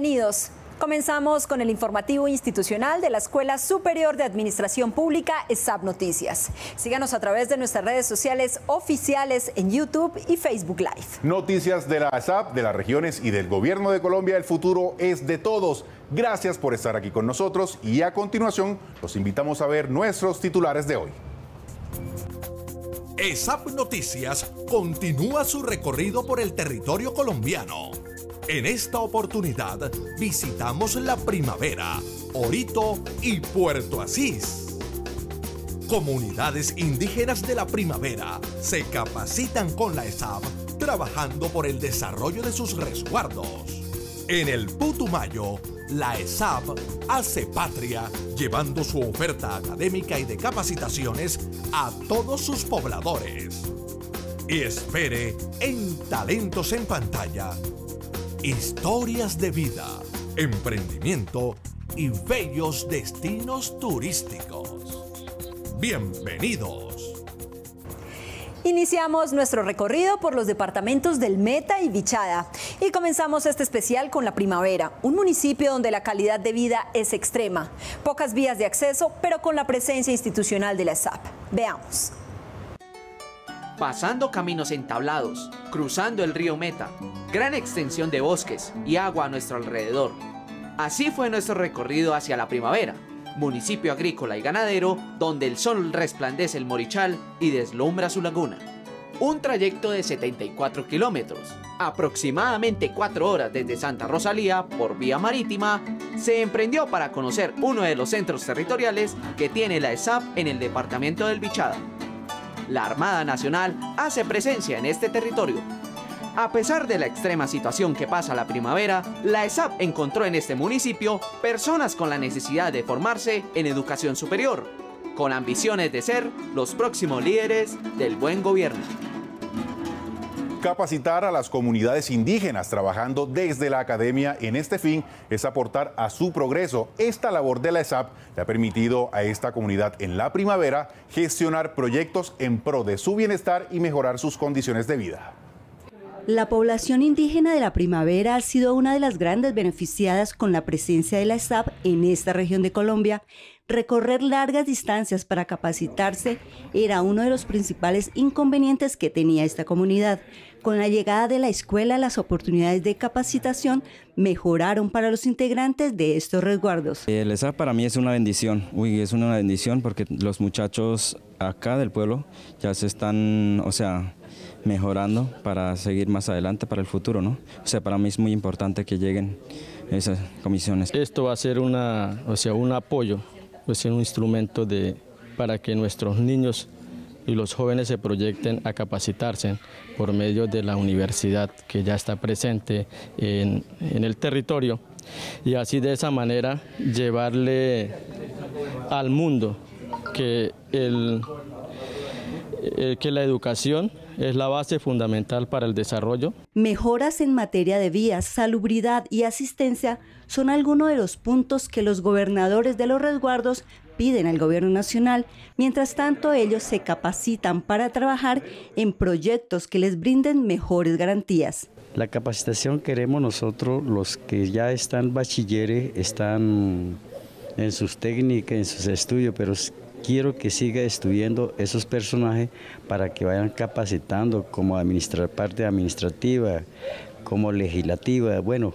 bienvenidos. Comenzamos con el informativo institucional de la Escuela Superior de Administración Pública, ESAP Noticias. Síganos a través de nuestras redes sociales oficiales en YouTube y Facebook Live. Noticias de la ESAP, de las regiones y del gobierno de Colombia. El futuro es de todos. Gracias por estar aquí con nosotros y a continuación los invitamos a ver nuestros titulares de hoy. ESAP Noticias continúa su recorrido por el territorio colombiano en esta oportunidad visitamos La Primavera, Orito y Puerto Asís. Comunidades indígenas de la primavera se capacitan con la ESAP trabajando por el desarrollo de sus resguardos. En el Putumayo, la ESAP hace patria llevando su oferta académica y de capacitaciones a todos sus pobladores. Y espere en Talentos en Pantalla historias de vida, emprendimiento y bellos destinos turísticos. Bienvenidos. Iniciamos nuestro recorrido por los departamentos del Meta y Vichada y comenzamos este especial con La Primavera, un municipio donde la calidad de vida es extrema, pocas vías de acceso, pero con la presencia institucional de la SAP. Veamos pasando caminos entablados, cruzando el río Meta, gran extensión de bosques y agua a nuestro alrededor. Así fue nuestro recorrido hacia la primavera, municipio agrícola y ganadero donde el sol resplandece el morichal y deslumbra su laguna. Un trayecto de 74 kilómetros, aproximadamente 4 horas desde Santa Rosalía por vía marítima, se emprendió para conocer uno de los centros territoriales que tiene la ESAP en el departamento del Bichada la Armada Nacional hace presencia en este territorio. A pesar de la extrema situación que pasa la primavera, la ESAP encontró en este municipio personas con la necesidad de formarse en educación superior, con ambiciones de ser los próximos líderes del buen gobierno. Capacitar a las comunidades indígenas trabajando desde la academia en este fin es aportar a su progreso. Esta labor de la ESAP le ha permitido a esta comunidad en la primavera gestionar proyectos en pro de su bienestar y mejorar sus condiciones de vida. La población indígena de la primavera ha sido una de las grandes beneficiadas con la presencia de la ESAP en esta región de Colombia. Recorrer largas distancias para capacitarse era uno de los principales inconvenientes que tenía esta comunidad, con la llegada de la escuela, las oportunidades de capacitación mejoraron para los integrantes de estos resguardos. Eh, el ESA para mí es una bendición, uy, es una bendición porque los muchachos acá del pueblo ya se están, o sea, mejorando para seguir más adelante para el futuro, ¿no? O sea, para mí es muy importante que lleguen esas comisiones. Esto va a ser una, o sea, un apoyo, a ser un instrumento de, para que nuestros niños y los jóvenes se proyecten a capacitarse por medio de la universidad que ya está presente en, el territorio y así de esa manera llevarle al mundo que, eh, que la educación es la base fundamental para el desarrollo. Mejoras en materia de vías, salubridad y asistencia son algunos de los puntos que los gobernadores de los resguardos piden al gobierno nacional. Mientras tanto, ellos se capacitan para trabajar en proyectos que les brinden mejores garantías. La capacitación queremos nosotros, los que ya están bachilleres, están en sus técnicas, en sus estudios, pero quiero que siga estudiando esos personajes para que vayan capacitando como administrar parte administrativa, como legislativa, bueno,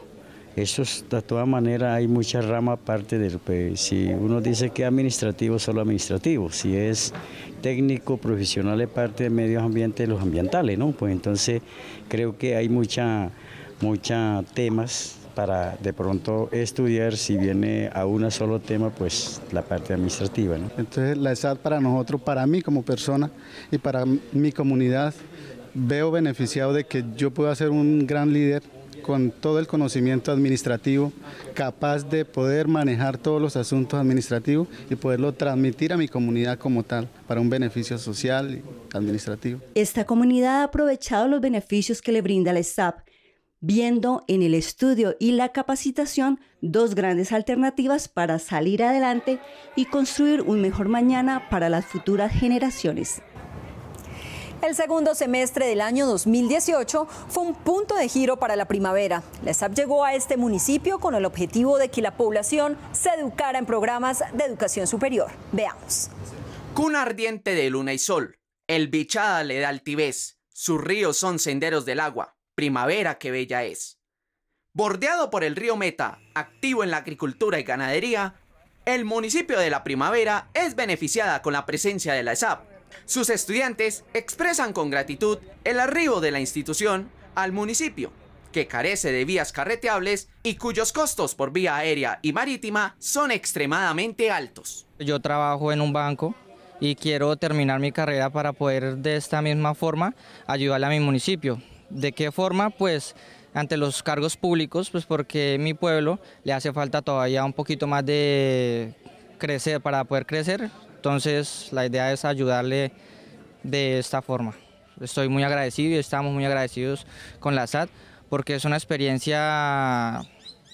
eso de todas maneras hay mucha rama aparte del Si uno dice que administrativo, solo administrativo. Si es técnico, profesional, es parte de medios ambientes, los ambientales, ¿no? Pues entonces creo que hay mucha, mucha temas para de pronto estudiar si viene a un solo tema, pues la parte administrativa. Entonces la ESAD para nosotros, para mí como persona y para mi comunidad, veo beneficiado de que yo pueda ser un gran líder con todo el conocimiento administrativo, capaz de poder manejar todos los asuntos administrativos y poderlo transmitir a mi comunidad como tal, para un beneficio social y administrativo. Esta comunidad ha aprovechado los beneficios que le brinda la SAP, viendo en el estudio y la capacitación dos grandes alternativas para salir adelante y construir un mejor mañana para las futuras generaciones. El segundo semestre del año 2018 fue un punto de giro para la primavera. La SAP llegó a este municipio con el objetivo de que la población se educara en programas de educación superior. Veamos. Cuna ardiente de luna y sol. El bichada le da altivez. Sus ríos son senderos del agua. Primavera que bella es. Bordeado por el río Meta, activo en la agricultura y ganadería, el municipio de La Primavera es beneficiada con la presencia de la ESAP, sus estudiantes expresan con gratitud el arribo de la institución al municipio, que carece de vías carreteables y cuyos costos por vía aérea y marítima son extremadamente altos. Yo trabajo en un banco y quiero terminar mi carrera para poder de esta misma forma ayudarle a mi municipio. ¿De qué forma? Pues ante los cargos públicos, pues porque mi pueblo le hace falta todavía un poquito más de crecer para poder crecer entonces la idea es ayudarle de esta forma. Estoy muy agradecido y estamos muy agradecidos con la SAT porque es una experiencia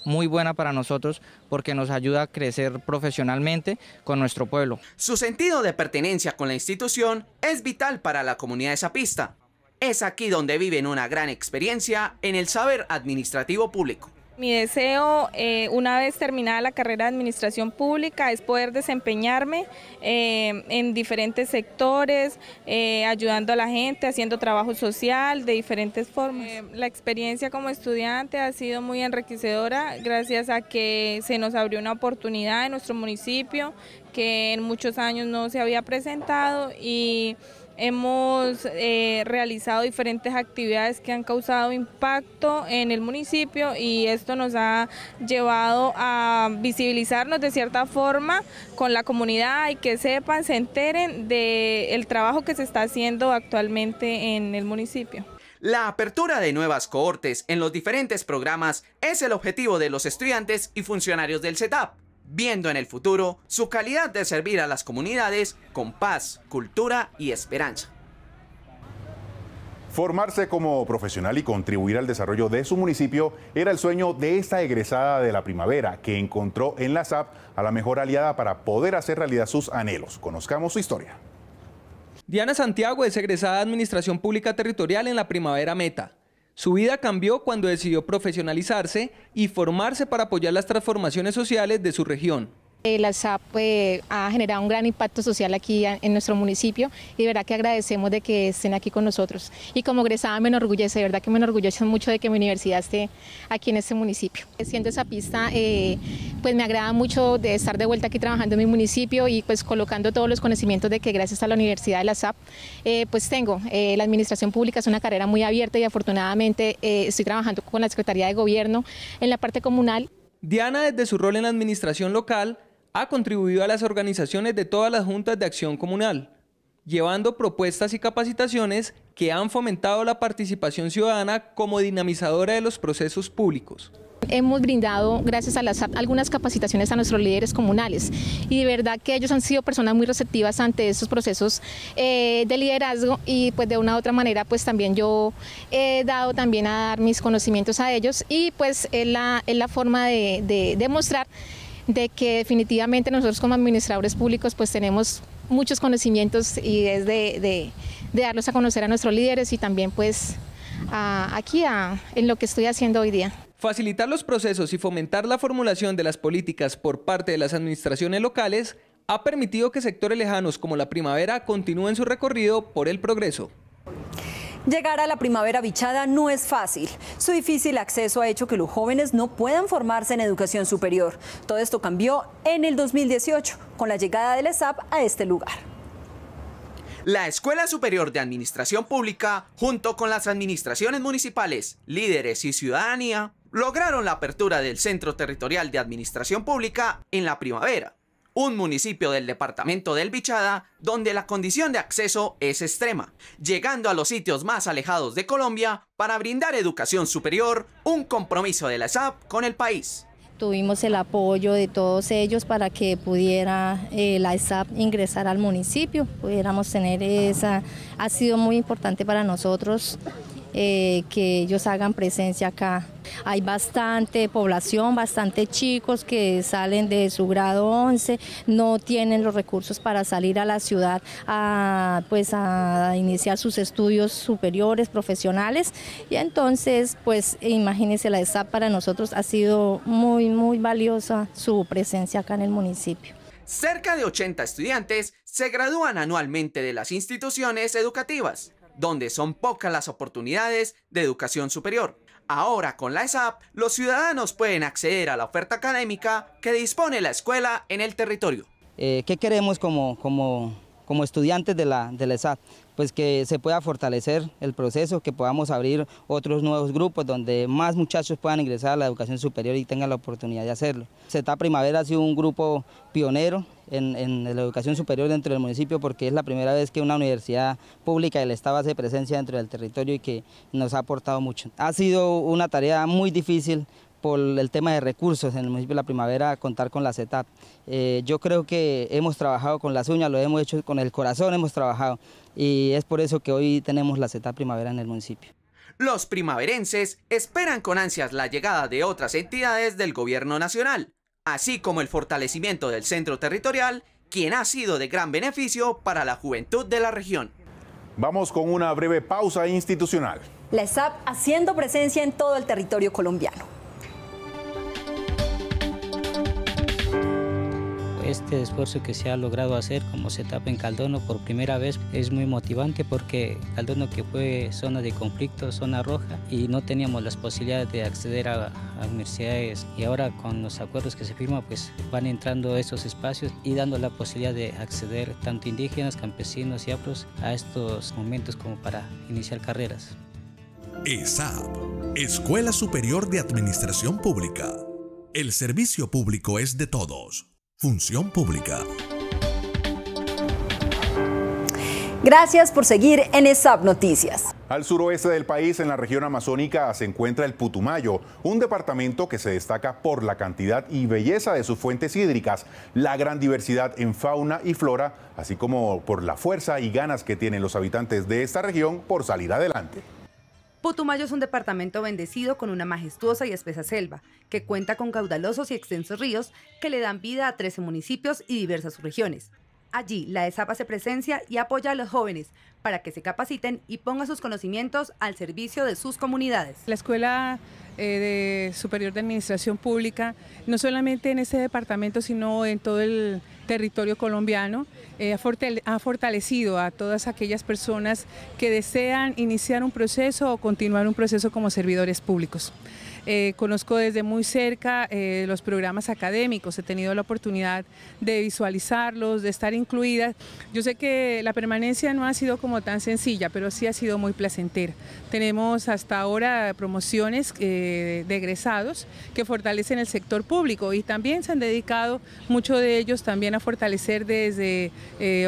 muy buena para nosotros porque nos ayuda a crecer profesionalmente con nuestro pueblo. Su sentido de pertenencia con la institución es vital para la comunidad de Zapista. Es aquí donde viven una gran experiencia en el saber administrativo público. Mi deseo, eh, una vez terminada la carrera de Administración Pública, es poder desempeñarme eh, en diferentes sectores, eh, ayudando a la gente, haciendo trabajo social de diferentes formas. la experiencia como estudiante ha sido muy enriquecedora gracias a que se nos abrió una oportunidad en nuestro municipio que en muchos años no se había presentado y Hemos eh, realizado diferentes actividades que han causado impacto en el municipio y esto nos ha llevado a visibilizarnos de cierta forma con la comunidad y que sepan, se enteren del trabajo que se está haciendo actualmente en el municipio. La apertura de nuevas cohortes en los diferentes programas es el objetivo de los estudiantes y funcionarios del CETAP viendo en el futuro su calidad de servir a las comunidades con paz, cultura y esperanza. Formarse como profesional y contribuir al desarrollo de su municipio era el sueño de esta egresada de la primavera que encontró en la SAP a la mejor aliada para poder hacer realidad sus anhelos. Conozcamos su historia. Diana Santiago es egresada de Administración Pública Territorial en la Primavera Meta. Su vida cambió cuando decidió profesionalizarse y formarse para apoyar las transformaciones sociales de su región. La SAP pues, ha generado un gran impacto social aquí en nuestro municipio y de verdad que agradecemos de que estén aquí con nosotros. Y como egresada me enorgullece, de verdad que me enorgullece mucho de que mi universidad esté aquí en este municipio. Siendo esa pista, eh, pues me agrada mucho de estar de vuelta aquí trabajando en mi municipio y pues colocando todos los conocimientos de que gracias a la Universidad de la SAP, eh, pues tengo. Eh, la administración pública es una carrera muy abierta y afortunadamente estoy trabajando con la Secretaría de Gobierno en la parte comunal. Diana, desde su rol en la administración local, ha contribuido a las organizaciones de todas las juntas de acción comunal, llevando propuestas y capacitaciones que han fomentado la participación ciudadana como dinamizadora de los procesos públicos. Hemos brindado, gracias a las algunas capacitaciones a nuestros líderes comunales y de verdad que ellos han sido personas muy receptivas ante estos procesos eh, de liderazgo y pues de una u otra manera pues también yo he dado también a dar mis conocimientos a ellos y pues es la, es la forma de demostrar de que definitivamente nosotros como administradores públicos pues tenemos muchos conocimientos y es de, darlos a conocer a nuestros líderes y también pues aquí a, en lo que estoy haciendo hoy día. Facilitar los procesos y fomentar la formulación de las políticas por parte de las administraciones locales ha permitido que sectores lejanos como la primavera continúen su recorrido por el progreso. Llegar a la primavera bichada no es fácil. Su difícil acceso ha hecho que los jóvenes no puedan formarse en educación superior. Todo esto cambió en el 2018 con la llegada del ESAP a este lugar. La Escuela Superior de Administración Pública, junto con las administraciones municipales, líderes y ciudadanía, lograron la apertura del Centro Territorial de Administración Pública en la primavera, un municipio del departamento del Bichada donde la condición de acceso es extrema, llegando a los sitios más alejados de Colombia para brindar educación superior, un compromiso de la SAP con el país. Tuvimos el apoyo de todos ellos para que pudiera eh, la SAP ingresar al municipio, pudiéramos tener esa, ha sido muy importante para nosotros eh, que ellos hagan presencia acá. Hay bastante población, bastante chicos que salen de su grado 11, no tienen los recursos para salir a la ciudad a, pues a iniciar sus estudios superiores, profesionales. Y entonces, pues imagínense, la ESAP para nosotros ha sido muy, muy valiosa su presencia acá en el municipio. Cerca de 80 estudiantes se gradúan anualmente de las instituciones educativas donde son pocas las oportunidades de educación superior. Ahora con la ESAP, los ciudadanos pueden acceder a la oferta académica que dispone la escuela en el territorio. Eh, ¿Qué queremos como, como como estudiantes de la, de la pues que se pueda fortalecer el proceso, que podamos abrir otros nuevos grupos donde más muchachos puedan ingresar a la educación superior y tengan la oportunidad de hacerlo. CETA Primavera ha sido un grupo pionero en, en, la educación superior dentro del municipio porque es la primera vez que una universidad pública del Estado hace presencia dentro del territorio y que nos ha aportado mucho. Ha sido una tarea muy difícil por el tema de recursos en el municipio de La Primavera contar con la CETAP. Eh, yo creo que hemos trabajado con las uñas, lo hemos hecho con el corazón, hemos trabajado y es por eso que hoy tenemos la CETAP Primavera en el municipio. Los primaverenses esperan con ansias la llegada de otras entidades del gobierno nacional, así como el fortalecimiento del centro territorial, quien ha sido de gran beneficio para la juventud de la región. Vamos con una breve pausa institucional. La SAP haciendo presencia en todo el territorio colombiano. este esfuerzo que se ha logrado hacer como se tapa en Caldono por primera vez es muy motivante porque Caldono que fue zona de conflicto, zona roja y no teníamos las posibilidades de acceder a, universidades y ahora con los acuerdos que se firman pues van entrando esos espacios y dando la posibilidad de acceder tanto indígenas, campesinos y afros a estos momentos como para iniciar carreras. ESAP, Escuela Superior de Administración Pública. El servicio público es de todos. Función Pública. Gracias por seguir en ESAP Noticias. Al suroeste del país, en la región amazónica, se encuentra el Putumayo, un departamento que se destaca por la cantidad y belleza de sus fuentes hídricas, la gran diversidad en fauna y flora, así como por la fuerza y ganas que tienen los habitantes de esta región por salir adelante. Putumayo es un departamento bendecido con una majestuosa y espesa selva, que cuenta con caudalosos y extensos ríos que le dan vida a 13 municipios y diversas regiones. Allí, la ESAPA se presencia y apoya a los jóvenes para que se capaciten y pongan sus conocimientos al servicio de sus comunidades. La Escuela eh, Superior de Administración Pública, no solamente en ese departamento, sino en todo el territorio colombiano. Eh, ha fortalecido a todas aquellas personas que desean iniciar un proceso o continuar un proceso como servidores públicos. Eh, conozco desde muy cerca eh, los programas académicos, he tenido la oportunidad de visualizarlos, de estar incluida. Yo sé que la permanencia no ha sido como tan sencilla, pero sí ha sido muy placentera. Tenemos hasta ahora promociones eh, de egresados que fortalecen el sector público y también se han dedicado muchos de ellos también a fortalecer desde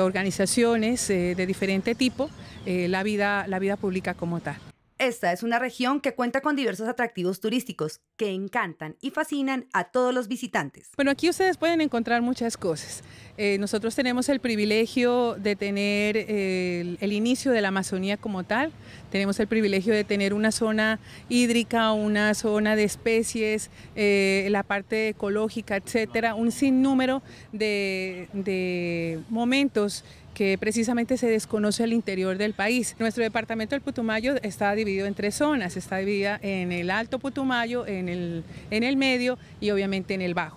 organizaciones de diferente tipo la, vida, la vida pública como tal. Esta es una región que cuenta con diversos atractivos turísticos que encantan y fascinan a todos los visitantes. Bueno, aquí ustedes pueden encontrar muchas cosas. Eh, nosotros tenemos el privilegio de tener eh, el, inicio de la Amazonía como tal. Tenemos el privilegio de tener una zona hídrica, una zona de especies, eh, la parte ecológica, etcétera, un sinnúmero de momentos que precisamente se desconoce el interior del país. Nuestro departamento del Putumayo está dividido en tres zonas, está dividida en el Alto Putumayo, en el, en el medio y obviamente en el bajo.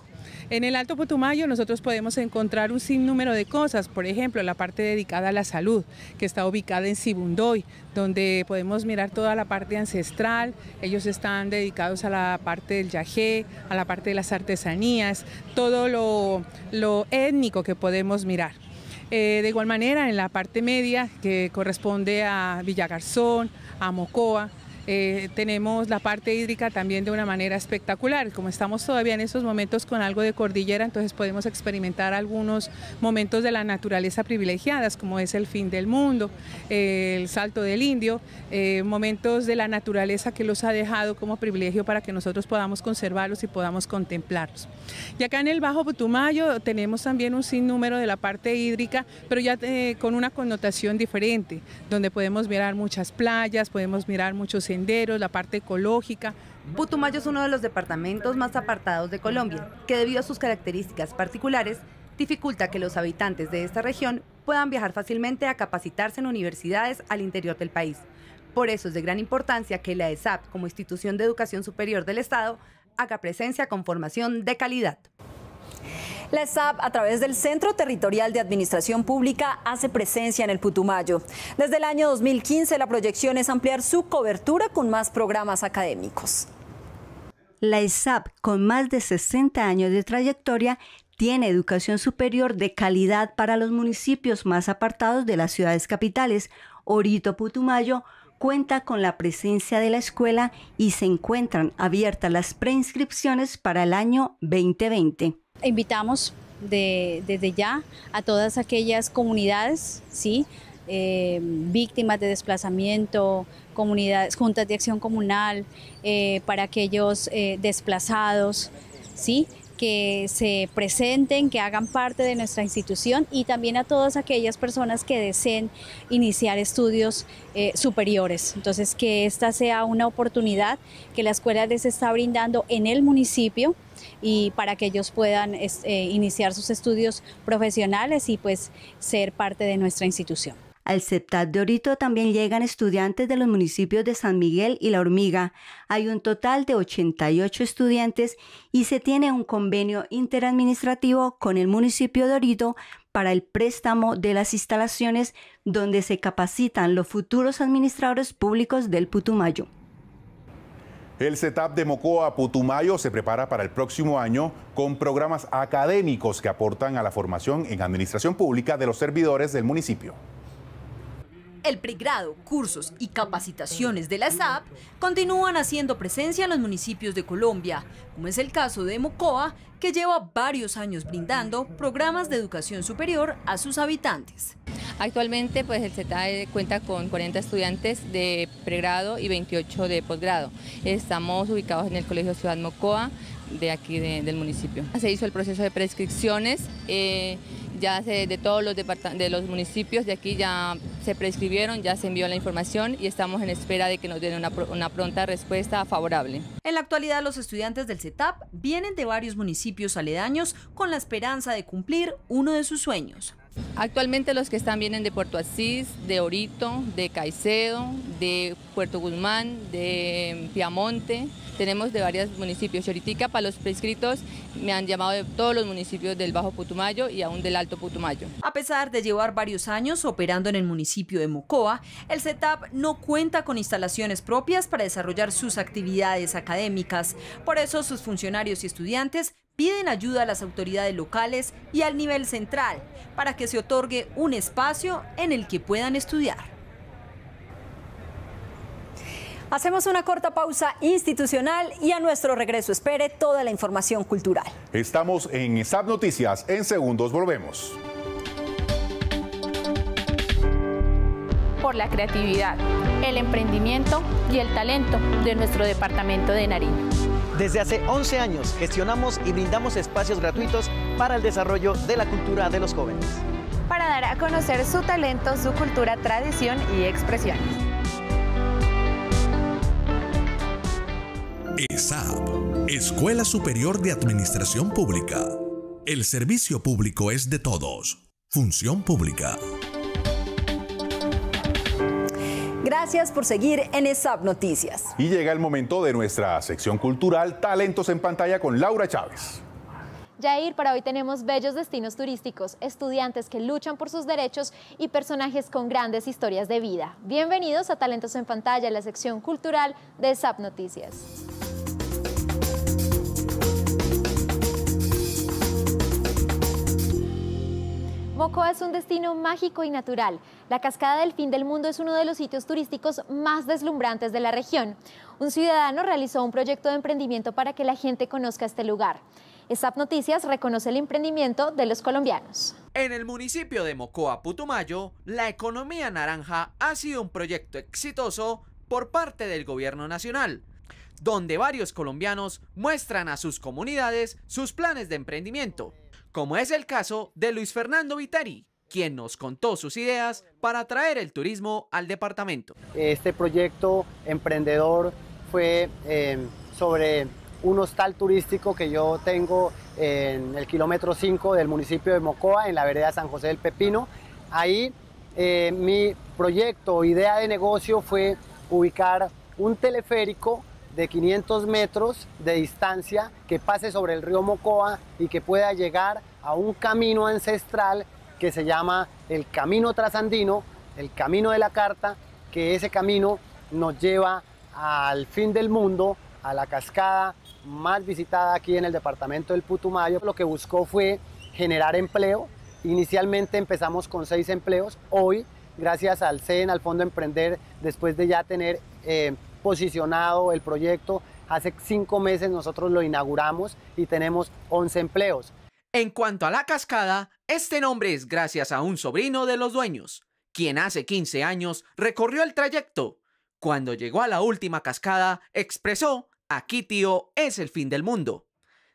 En el Alto Putumayo nosotros podemos encontrar un sinnúmero de cosas, por ejemplo, la parte dedicada a la salud, que está ubicada en Sibundoy, donde podemos mirar toda la parte ancestral, ellos están dedicados a la parte del yajé, a la parte de las artesanías, todo lo étnico que podemos mirar. Eh, de igual manera, en la parte media, que corresponde a Villagarzón, a Mocoa, eh, tenemos la parte hídrica también de una manera espectacular. Como estamos todavía en esos momentos con algo de cordillera, entonces podemos experimentar algunos momentos de la naturaleza privilegiadas, como es el fin del mundo, el salto del indio, eh, momentos de la naturaleza que los ha dejado como privilegio para que nosotros podamos conservarlos y podamos contemplarlos. Y acá en el Bajo Putumayo tenemos también un sinnúmero de la parte hídrica, pero ya eh, con una connotación diferente, donde podemos mirar muchas playas, podemos mirar muchos la parte ecológica. Putumayo es uno de los departamentos más apartados de Colombia, que debido a sus características particulares dificulta que los habitantes de esta región puedan viajar fácilmente a capacitarse en universidades al interior del país. Por eso es de gran importancia que la ESAP, como institución de educación superior del Estado, haga presencia con formación de calidad. La SAP, a través del Centro Territorial de Administración Pública, hace presencia en el Putumayo. Desde el año 2015, la proyección es ampliar su cobertura con más programas académicos. La ESAP, con más de 60 años de trayectoria, tiene educación superior de calidad para los municipios más apartados de las ciudades capitales. Orito Putumayo cuenta con la presencia de la escuela y se encuentran abiertas las preinscripciones para el año 2020 invitamos desde ya a todas aquellas comunidades, ¿sí? Eh, víctimas de desplazamiento, comunidades, juntas de acción comunal, eh, para aquellos eh, desplazados, ¿sí? que se presenten, que hagan parte de nuestra institución y también a todas aquellas personas que deseen iniciar estudios eh, superiores. Entonces, que esta sea una oportunidad que la escuela les está brindando en el municipio y para que ellos puedan eh, iniciar sus estudios profesionales y pues ser parte de nuestra institución. Al CETAP de Orito también llegan estudiantes de los municipios de San Miguel y La Hormiga. Hay un total de 88 estudiantes y se tiene un convenio interadministrativo con el municipio de Orito para el préstamo de las instalaciones donde se capacitan los futuros administradores públicos del Putumayo. El CETAP de Mocoa Putumayo se prepara para el próximo año con programas académicos que aportan a la formación en administración pública de los servidores del municipio el pregrado, cursos y capacitaciones de la SAP continúan haciendo presencia en los municipios de Colombia, como es el caso de Mocoa, que lleva varios años brindando programas de educación superior a sus habitantes. Actualmente pues el CETAE cuenta con 40 estudiantes de pregrado y 28 de posgrado. Estamos ubicados en el Colegio Ciudad Mocoa, de aquí del municipio. Se hizo el proceso de prescripciones, eh, ya de todos los, de los municipios de aquí ya se prescribieron, ya se envió la información y estamos en espera de que nos den una, una pronta respuesta favorable. En la actualidad los estudiantes del CETAP vienen de varios municipios aledaños con la esperanza de cumplir uno de sus sueños, Actualmente los que están vienen de Puerto Asís, de Orito, de Caicedo, de Puerto Guzmán, de Piamonte. Tenemos de varios municipios. Choritica para los prescritos me han llamado de todos los municipios del Bajo Putumayo y aún del Alto Putumayo. A pesar de llevar varios años operando en el municipio de Mocoa, el setup no cuenta con instalaciones propias para desarrollar sus actividades académicas. Por eso sus funcionarios y estudiantes Piden ayuda a las autoridades locales y al nivel central para que se otorgue un espacio en el que puedan estudiar. Hacemos una corta pausa institucional y a nuestro regreso espere toda la información cultural. Estamos en SAP Noticias. En segundos volvemos. Por la creatividad, el emprendimiento y el talento de nuestro departamento de Nariño. Desde hace 11 años gestionamos y brindamos espacios gratuitos para el desarrollo de la cultura de los jóvenes. Para dar a conocer su talento, su cultura, tradición y expresión. ESAP, Escuela Superior de Administración Pública. El servicio público es de todos. Función pública. Gracias por seguir en ESAP Noticias. Y llega el momento de nuestra sección cultural Talentos en Pantalla con Laura Chávez. Jair, para hoy tenemos bellos destinos turísticos, estudiantes que luchan por sus derechos y personajes con grandes historias de vida. Bienvenidos a Talentos en Pantalla, la sección cultural de SAP Noticias. Mocoa es un destino mágico y natural. La cascada del fin del mundo es uno de los sitios turísticos más deslumbrantes de la región. Un ciudadano realizó un proyecto de emprendimiento para que la gente conozca este lugar. SAP Noticias reconoce el emprendimiento de los colombianos. En el municipio de Mocoa, Putumayo, la economía naranja ha sido un proyecto exitoso por parte del gobierno nacional, donde varios colombianos muestran a sus comunidades sus planes de emprendimiento, como es el caso de Luis Fernando Viteri, quien nos contó sus ideas para atraer el turismo al departamento. Este proyecto emprendedor fue em, sobre un hostal turístico que yo tengo en el kilómetro 5 del municipio de Mocoa, en la vereda San José del Pepino. Ahí em, mi proyecto, idea de negocio fue ubicar un teleférico de 500 metros de distancia que pase sobre el río Mocoa y que pueda llegar a un camino ancestral que se llama el Camino Trasandino, el Camino de la Carta, que ese camino nos lleva al fin del mundo, a la cascada más visitada aquí en el departamento del Putumayo. Lo que buscó fue generar empleo. Inicialmente empezamos con seis empleos. Hoy, gracias al CEN, al Fondo Emprender, después de ya tener eh, posicionado el proyecto, hace cinco meses nosotros lo inauguramos y tenemos 11 empleos. En cuanto a la cascada, este nombre es gracias a un sobrino de los dueños, quien hace 15 años recorrió el trayecto. Cuando llegó a la última cascada, expresó, aquí tío es el fin del mundo.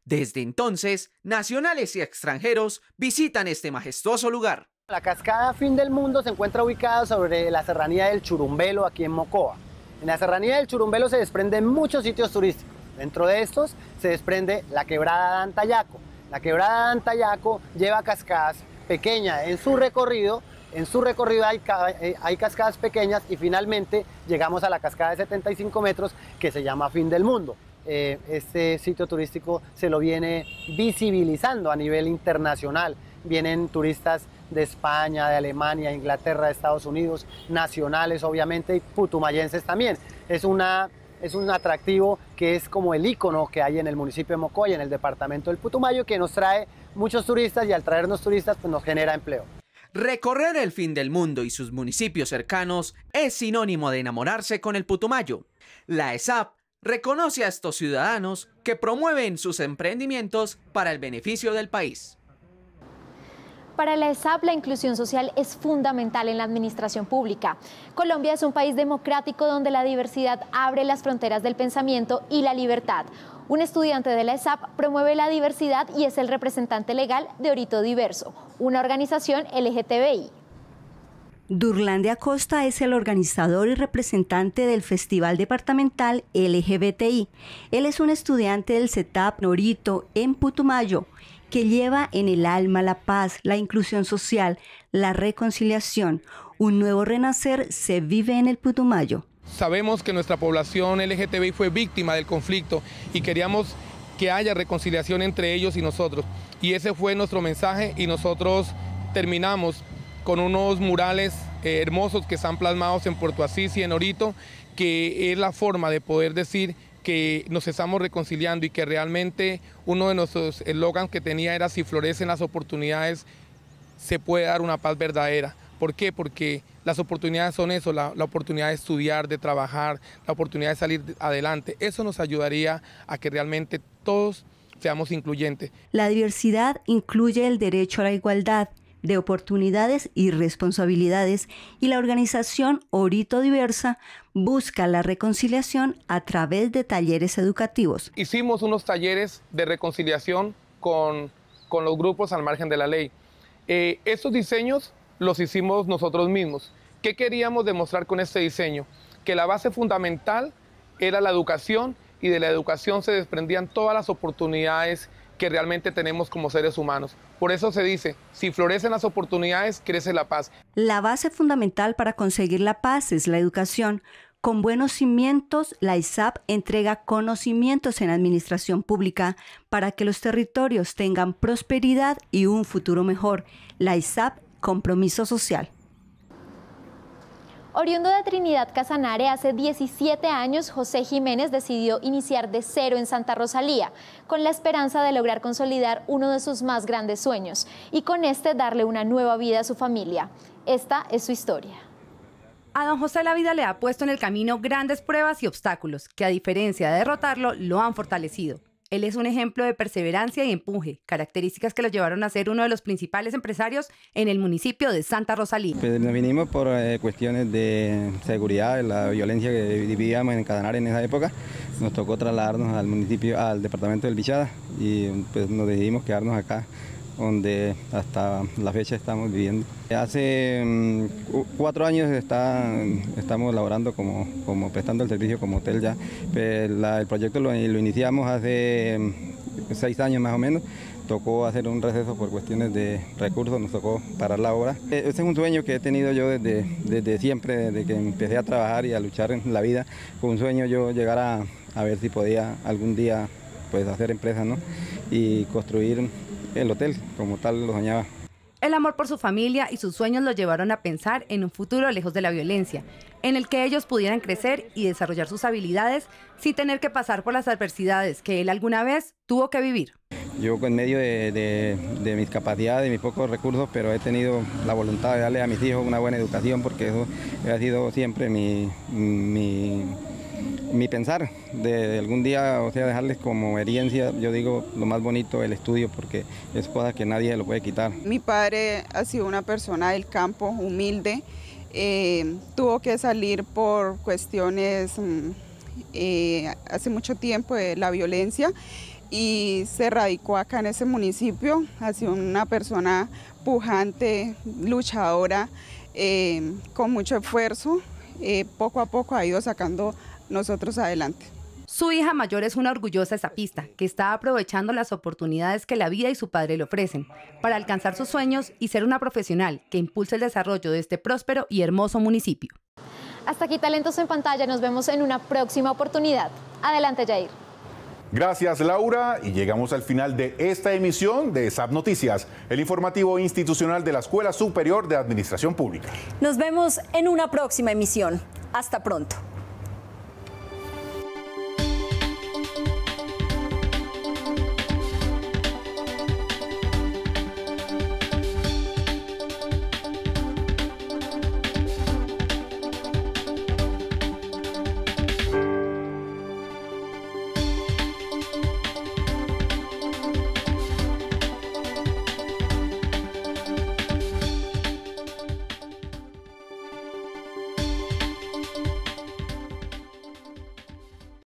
Desde entonces, nacionales y extranjeros visitan este majestuoso lugar. La cascada Fin del Mundo se encuentra ubicada sobre la serranía del Churumbelo, aquí en Mocoa. En la serranía del Churumbelo se desprenden muchos sitios turísticos. Dentro de estos se desprende la quebrada de Antayaco, la quebrada Antayaco lleva cascadas pequeñas en su recorrido. En su recorrido hay, eh, cascadas pequeñas y finalmente llegamos a la cascada de 75 metros que se llama Fin del Mundo. Eh, este sitio turístico se lo viene visibilizando a nivel internacional. Vienen turistas de España, de Alemania, Inglaterra, de Estados Unidos, nacionales obviamente y putumayenses también. Es una es un atractivo que es como el icono que hay en el municipio de Mocoy, en el departamento del Putumayo, que nos trae muchos turistas y al traernos turistas pues, nos genera empleo. Recorrer el fin del mundo y sus municipios cercanos es sinónimo de enamorarse con el Putumayo. La ESAP reconoce a estos ciudadanos que promueven sus emprendimientos para el beneficio del país. Para la ESAP, la inclusión social es fundamental en la administración pública. Colombia es un país democrático donde la diversidad abre las fronteras del pensamiento y la libertad. Un estudiante de la ESAP promueve la diversidad y es el representante legal de Orito Diverso, una organización LGTBI. de Acosta es el organizador y representante del Festival Departamental LGBTI. Él es un estudiante del CETAP Norito en Putumayo que lleva en el alma la paz, la inclusión social, la reconciliación. Un nuevo renacer se vive en el Putumayo. Sabemos que nuestra población LGTBI fue víctima del conflicto y queríamos que haya reconciliación entre ellos y nosotros. Y ese fue nuestro mensaje y nosotros terminamos con unos murales eh, hermosos que están plasmados en Puerto Asís y en Orito, que es la forma de poder decir que nos estamos reconciliando y que realmente uno de nuestros eslogans que tenía era si florecen las oportunidades, se puede dar una paz verdadera. ¿Por qué? Porque las oportunidades son eso, la, la, oportunidad de estudiar, de trabajar, la oportunidad de salir adelante. Eso nos ayudaría a que realmente todos seamos incluyentes. La diversidad incluye el derecho a la igualdad de oportunidades y responsabilidades y la organización Orito Diversa busca la reconciliación a través de talleres educativos. Hicimos unos talleres de reconciliación con, con los grupos al margen de la ley. Eh, estos diseños los hicimos nosotros mismos. ¿Qué queríamos demostrar con este diseño? Que la base fundamental era la educación y de la educación se desprendían todas las oportunidades que realmente tenemos como seres humanos. Por eso se dice, si florecen las oportunidades, crece la paz. La base fundamental para conseguir la paz es la educación. Con buenos cimientos, la ISAP entrega conocimientos en administración pública para que los territorios tengan prosperidad y un futuro mejor. La ISAP, compromiso social. Oriundo de Trinidad Casanare, hace 17 años José Jiménez decidió iniciar de cero en Santa Rosalía, con la esperanza de lograr consolidar uno de sus más grandes sueños y con este darle una nueva vida a su familia. Esta es su historia. A don José la vida le ha puesto en el camino grandes pruebas y obstáculos que a diferencia de derrotarlo lo han fortalecido. Él es un ejemplo de perseverancia y empuje, características que lo llevaron a ser uno de los principales empresarios en el municipio de Santa Rosalía. Pues nos vinimos por eh, cuestiones de seguridad, la violencia que vivíamos en Cadanar en esa época. Nos tocó trasladarnos al municipio, al departamento del Bichada y pues nos decidimos quedarnos acá donde hasta la fecha estamos viviendo. Hace mm, cuatro años está, estamos laborando como, como prestando el servicio como hotel ya. el proyecto lo, iniciamos hace mm, seis años más o menos tocó hacer un receso por cuestiones de recursos, nos tocó parar la obra. E, ese es un sueño que he tenido yo desde, desde siempre, desde que empecé a trabajar y a luchar en la vida. Fue un sueño yo llegar a, a ver si podía algún día pues, hacer empresa ¿no? y construir el hotel, como tal lo soñaba. El amor por su familia y sus sueños lo llevaron a pensar en un futuro lejos de la violencia, en el que ellos pudieran crecer y desarrollar sus habilidades sin tener que pasar por las adversidades que él alguna vez tuvo que vivir. Yo en medio de, mis capacidades, y mis pocos recursos, pero he tenido la voluntad de darle a mis hijos una buena educación porque eso ha sido siempre mi mi pensar de algún día, o sea, dejarles como herencia, yo digo, lo más bonito el estudio porque es cosa que nadie lo puede quitar. Mi padre ha sido una persona del campo, humilde, eh, tuvo que salir por cuestiones mm, eh, hace mucho tiempo de la violencia y se radicó acá en ese municipio, ha sido una persona pujante, luchadora, eh, con mucho esfuerzo, poco a poco ha ido sacando nosotros adelante. Su hija mayor es una orgullosa zapista que está aprovechando las oportunidades que la vida y su padre le ofrecen para alcanzar sus sueños y ser una profesional que impulse el desarrollo de este próspero y hermoso municipio. Hasta aquí Talentos en Pantalla, nos vemos en una próxima oportunidad. Adelante, Jair. Gracias, Laura. Y llegamos al final de esta emisión de SAP Noticias, el informativo institucional de la Escuela Superior de Administración Pública. Nos vemos en una próxima emisión. Hasta pronto.